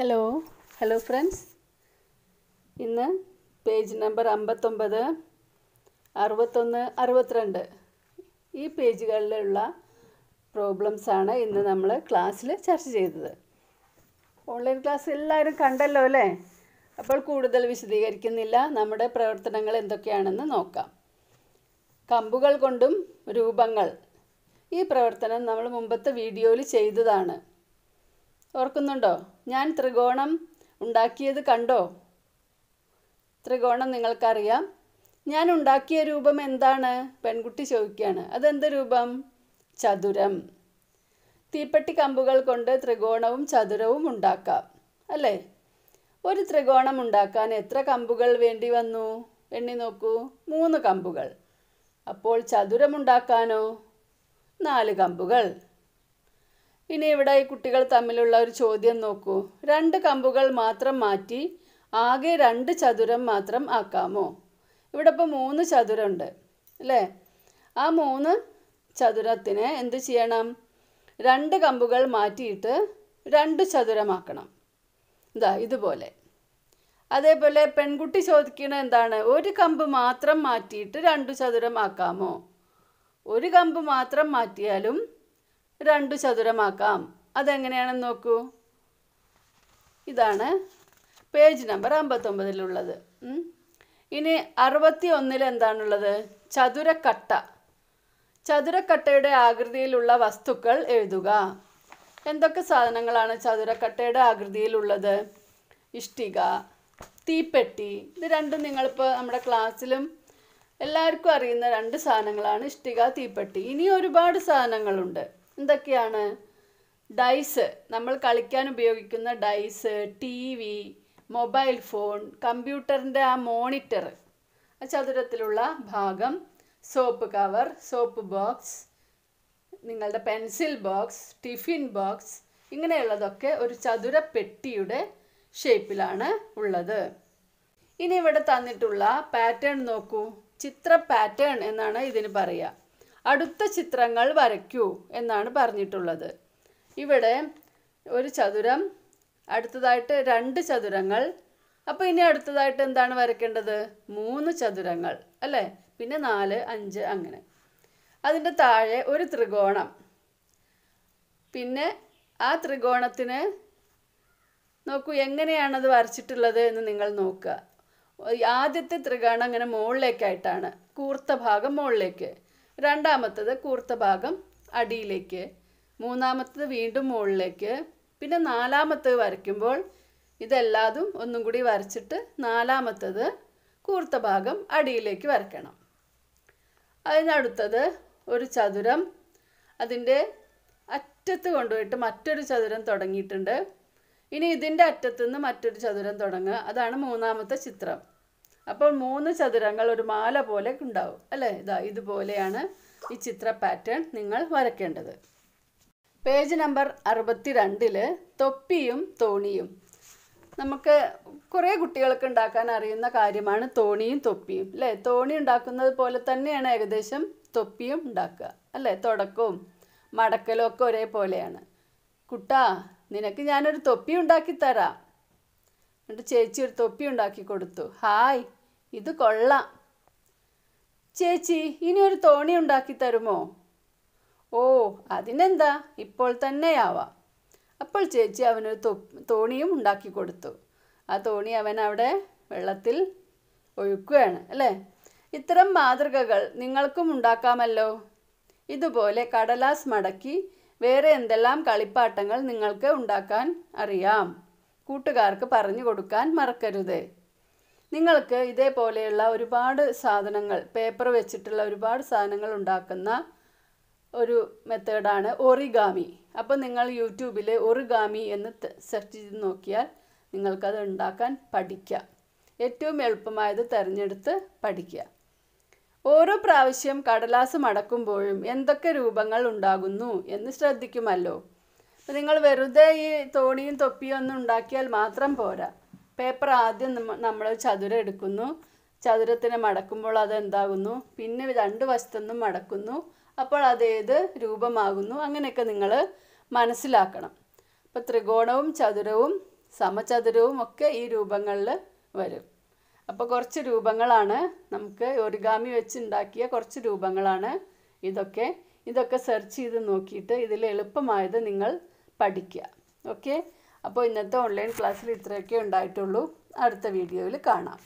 hello hello friends ഇന്ന് page number അമ്പത്തൊമ്പത് അറുപത്തൊന്ന് അറുപത്തിരണ്ട് ഈ പേജുകളിലുള്ള പ്രോബ്ലംസാണ് ഇന്ന് നമ്മൾ ക്ലാസ്സിൽ ചർച്ച ചെയ്തത് ഓൺലൈൻ ക്ലാസ് എല്ലാവരും കണ്ടല്ലോ അല്ലേ അപ്പോൾ കൂടുതൽ വിശദീകരിക്കുന്നില്ല നമ്മുടെ പ്രവർത്തനങ്ങൾ എന്തൊക്കെയാണെന്ന് നോക്കാം കമ്പുകൾ കൊണ്ടും രൂപങ്ങൾ ഈ പ്രവർത്തനം നമ്മൾ മുമ്പത്തെ വീഡിയോയിൽ ചെയ്തതാണ് ഓർക്കുന്നുണ്ടോ ഞാൻ ത്രികോണം ഉണ്ടാക്കിയത് കണ്ടോ ത്രികോണം നിങ്ങൾക്കറിയാം ഞാൻ ഉണ്ടാക്കിയ രൂപം എന്താണ് പെൺകുട്ടി ചോദിക്കുകയാണ് അതെന്ത് രൂപം ചതുരം തീപ്പെട്ടി കമ്പുകൾ കൊണ്ട് ത്രികോണവും ചതുരവും ഉണ്ടാക്കാം അല്ലേ ഒരു ത്രികോണം ഉണ്ടാക്കാൻ എത്ര കമ്പുകൾ വേണ്ടി വന്നു എണ്ണി നോക്കൂ മൂന്ന് കമ്പുകൾ അപ്പോൾ ചതുരമുണ്ടാക്കാനോ നാല് കമ്പുകൾ ഇനി ഇവിടെ ഈ കുട്ടികൾ തമ്മിലുള്ള ഒരു ചോദ്യം നോക്കൂ രണ്ട് കമ്പുകൾ മാത്രം മാറ്റി ആകെ രണ്ട് ചതുരം മാത്രം ആക്കാമോ ഇവിടെ ഇപ്പോൾ മൂന്ന് ചതുരമുണ്ട് അല്ലേ ആ മൂന്ന് ചതുരത്തിന് എന്ത് ചെയ്യണം രണ്ട് കമ്പുകൾ മാറ്റിയിട്ട് രണ്ട് ചതുരമാക്കണം ഇതാ ഇതുപോലെ അതേപോലെ പെൺകുട്ടി ചോദിക്കുന്നത് എന്താണ് ഒരു കമ്പ് മാത്രം മാറ്റിയിട്ട് രണ്ടു ചതുരം ആക്കാമോ ഒരു കമ്പ് മാത്രം മാറ്റിയാലും രണ്ട് ചതുരമാക്കാം അതെങ്ങനെയാണെന്ന് നോക്കൂ ഇതാണ് പേജ് നമ്പർ അമ്പത്തൊമ്പതിലുള്ളത് ഇനി അറുപത്തി ഒന്നിൽ എന്താണുള്ളത് ചതുരക്കട്ട ചതുരക്കട്ടയുടെ ആകൃതിയിലുള്ള വസ്തുക്കൾ എഴുതുക എന്തൊക്കെ സാധനങ്ങളാണ് ചതുരക്കട്ടയുടെ ആകൃതിയിലുള്ളത് ഇഷ്ടിക തീപ്പെട്ടി ഇത് രണ്ടും നിങ്ങളിപ്പോൾ നമ്മുടെ ക്ലാസ്സിലും എല്ലാവർക്കും അറിയുന്ന രണ്ട് സാധനങ്ങളാണ് ഇഷ്ടിക തീപ്പെട്ടി ഇനി ഒരുപാട് സാധനങ്ങളുണ്ട് എന്തൊക്കെയാണ് ഡൈസ് നമ്മൾ കളിക്കാൻ ഉപയോഗിക്കുന്ന dice T V mobile phone കമ്പ്യൂട്ടറിൻ്റെ ആ മോണിറ്റർ ആ ചതുരത്തിലുള്ള ഭാഗം സോപ്പ് കവർ സോപ്പ് ബോക്സ് നിങ്ങളുടെ പെൻസിൽ ബോക്സ് ടിഫിൻ ബോക്സ് ഇങ്ങനെയുള്ളതൊക്കെ ഒരു ചതുര പെട്ടിയുടെ ഷേപ്പിലാണ് ഉള്ളത് ഇനി ഇവിടെ തന്നിട്ടുള്ള പാറ്റേൺ നോക്കൂ ചിത്ര പാറ്റേൺ എന്നാണ് ഇതിന് പറയുക അടുത്ത ചിത്രങ്ങൾ വരയ്ക്കൂ എന്നാണ് പറഞ്ഞിട്ടുള്ളത് ഇവിടെ ഒരു ചതുരം അടുത്തതായിട്ട് രണ്ട് ചതുരങ്ങൾ അപ്പോൾ ഇനി അടുത്തതായിട്ട് എന്താണ് വരയ്ക്കേണ്ടത് മൂന്ന് ചതുരങ്ങൾ അല്ലേ പിന്നെ നാല് അഞ്ച് അങ്ങനെ അതിൻ്റെ താഴെ ഒരു ത്രികോണം പിന്നെ ആ ത്രികോണത്തിന് നോക്കൂ എങ്ങനെയാണത് വരച്ചിട്ടുള്ളത് എന്ന് നിങ്ങൾ നോക്കുക ആദ്യത്തെ ത്രികോണം അങ്ങനെ മുകളിലേക്കായിട്ടാണ് കൂർത്ത ഭാഗം മുകളിലേക്ക് രണ്ടാമത്തത് കൂർത്ത ഭാഗം അടിയിലേക്ക് മൂന്നാമത്തത് വീണ്ടും മുകളിലേക്ക് പിന്നെ നാലാമത്തത് വരയ്ക്കുമ്പോൾ ഇതെല്ലാതും ഒന്നും കൂടി വരച്ചിട്ട് നാലാമത്തത് കൂർത്ത ഭാഗം അടിയിലേക്ക് വരയ്ക്കണം അതിനടുത്തത് ഒരു ചതുരം അതിൻ്റെ അറ്റത്ത് കൊണ്ടുപോയിട്ട് മറ്റൊരു ചതുരം തുടങ്ങിയിട്ടുണ്ട് ഇനി ഇതിൻ്റെ അറ്റത്തുനിന്ന് മറ്റൊരു ചതുരം തുടങ്ങുക അതാണ് മൂന്നാമത്തെ ചിത്രം അപ്പോൾ മൂന്ന് ചതുരങ്ങൾ ഒരു മാല പോലെ ഉണ്ടാവും അല്ലേ ഇതാ ഇതുപോലെയാണ് ഈ ചിത്ര പാറ്റേൺ നിങ്ങൾ വരയ്ക്കേണ്ടത് പേജ് നമ്പർ അറുപത്തി രണ്ടിൽ തൊപ്പിയും തോണിയും നമുക്ക് കുറേ കുട്ടികൾക്ക് ഉണ്ടാക്കാൻ അറിയുന്ന കാര്യമാണ് തോണിയും തൊപ്പിയും അല്ലേ തോണി ഉണ്ടാക്കുന്നത് പോലെ തന്നെയാണ് ഏകദേശം തൊപ്പിയും ഉണ്ടാക്കുക അല്ലേ തുടക്കവും മടക്കലും ഒക്കെ ഒരേപോലെയാണ് കുട്ടാ നിനക്ക് ഞാനൊരു തൊപ്പി ഉണ്ടാക്കി തരാം എന്നിട്ട് ചേച്ചി ഒരു തൊപ്പി ഉണ്ടാക്കി കൊടുത്തു ഹായ് ഇത് കൊള്ളാം ചേച്ചി ഇനി ഒരു തോണി ഉണ്ടാക്കി തരുമോ ഓ അതിനെന്താ ഇപ്പോൾ തന്നെയാവാം അപ്പോൾ ചേച്ചി അവനൊരു തോണിയും ഉണ്ടാക്കി കൊടുത്തു ആ തോണി അവൻ അവിടെ വെള്ളത്തിൽ ഒഴുക്കുകയാണ് അല്ലേ ഇത്തരം മാതൃകകൾ നിങ്ങൾക്കും ഉണ്ടാക്കാമല്ലോ ഇതുപോലെ കടലാസ് മടക്കി വേറെ എന്തെല്ലാം കളിപ്പാട്ടങ്ങൾ നിങ്ങൾക്ക് ഉണ്ടാക്കാൻ അറിയാം കൂട്ടുകാർക്ക് പറഞ്ഞു കൊടുക്കാൻ മറക്കരുത് നിങ്ങൾക്ക് ഇതേപോലെയുള്ള ഒരുപാട് സാധനങ്ങൾ പേപ്പർ വെച്ചിട്ടുള്ള ഒരുപാട് സാധനങ്ങൾ ഉണ്ടാക്കുന്ന ഒരു മെത്തേഡാണ് ഒറിഗാമി അപ്പോൾ നിങ്ങൾ യൂട്യൂബിൽ ഒറിഗാമി എന്ന് സെർച്ച് ചെയ്ത് നോക്കിയാൽ നിങ്ങൾക്കത് ഉണ്ടാക്കാൻ പഠിക്കാം ഏറ്റവും എളുപ്പമായത് തിരഞ്ഞെടുത്ത് പഠിക്കുക ഓരോ പ്രാവശ്യം കടലാസ് മടക്കുമ്പോഴും എന്തൊക്കെ രൂപങ്ങൾ ഉണ്ടാകുന്നു എന്ന് ശ്രദ്ധിക്കുമല്ലോ നിങ്ങൾ വെറുതെ ഈ തോണിയും തൊപ്പിയും ഒന്നും ഉണ്ടാക്കിയാൽ മാത്രം പോരാ പേപ്പർ ആദ്യം നമ്മൾ ചതുരം എടുക്കുന്നു ചതുരത്തിനെ മടക്കുമ്പോൾ അത് എന്താകുന്നു പിന്നെ രണ്ട് വശത്തുനിന്നും മടക്കുന്നു അപ്പോൾ അതേത് രൂപമാകുന്നു അങ്ങനെയൊക്കെ നിങ്ങൾ മനസ്സിലാക്കണം അപ്പോൾ ത്രികോണവും ചതുരവും സമചതുരവും ഒക്കെ ഈ രൂപങ്ങളിൽ വരും അപ്പോൾ കുറച്ച് രൂപങ്ങളാണ് നമുക്ക് ഒറിഗാമി വെച്ച് ഉണ്ടാക്കിയ കുറച്ച് രൂപങ്ങളാണ് ഇതൊക്കെ ഇതൊക്കെ സെർച്ച് ചെയ്ത് നോക്കിയിട്ട് ഇതിൽ എളുപ്പമായത് നിങ്ങൾ പഠിക്കുക ഓക്കെ അപ്പോൾ ഇന്നത്തെ ഓൺലൈൻ ക്ലാസ്സിൽ ഇത്രയൊക്കെ ഉണ്ടായിട്ടുള്ളൂ അടുത്ത വീഡിയോയിൽ കാണാം